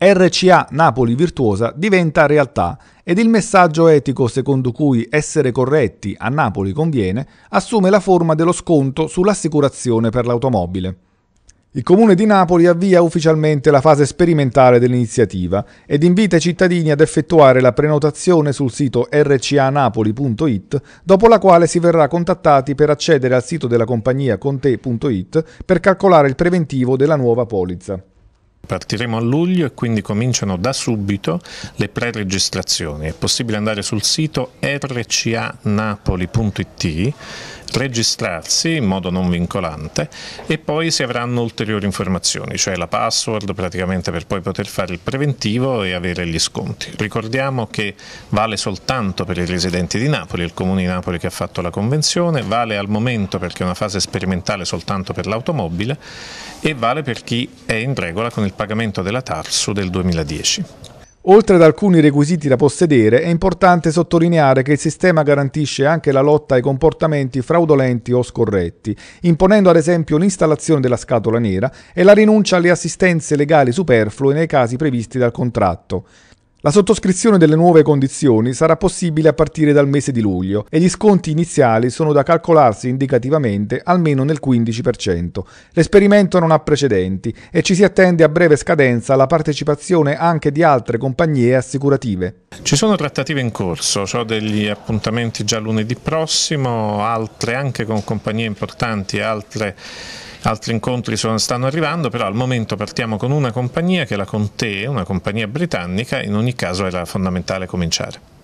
RCA Napoli Virtuosa diventa realtà ed il messaggio etico secondo cui essere corretti a Napoli conviene assume la forma dello sconto sull'assicurazione per l'automobile. Il Comune di Napoli avvia ufficialmente la fase sperimentale dell'iniziativa ed invita i cittadini ad effettuare la prenotazione sul sito rcanapoli.it, dopo la quale si verrà contattati per accedere al sito della compagnia conte.it per calcolare il preventivo della nuova polizza. Partiremo a luglio e quindi cominciano da subito le pre-registrazioni. È possibile andare sul sito rcanapoli.it registrarsi in modo non vincolante e poi si avranno ulteriori informazioni, cioè la password praticamente per poi poter fare il preventivo e avere gli sconti. Ricordiamo che vale soltanto per i residenti di Napoli, il Comune di Napoli che ha fatto la convenzione, vale al momento perché è una fase sperimentale soltanto per l'automobile e vale per chi è in regola con il pagamento della TARSU del 2010. Oltre ad alcuni requisiti da possedere, è importante sottolineare che il sistema garantisce anche la lotta ai comportamenti fraudolenti o scorretti, imponendo ad esempio l'installazione della scatola nera e la rinuncia alle assistenze legali superflue nei casi previsti dal contratto. La sottoscrizione delle nuove condizioni sarà possibile a partire dal mese di luglio e gli sconti iniziali sono da calcolarsi indicativamente almeno nel 15%. L'esperimento non ha precedenti e ci si attende a breve scadenza la partecipazione anche di altre compagnie assicurative. Ci sono trattative in corso, ho degli appuntamenti già lunedì prossimo, altre anche con compagnie importanti, altre altri incontri sono, stanno arrivando, però al momento partiamo con una compagnia che è la Conte, una compagnia britannica, in ogni caso era fondamentale cominciare.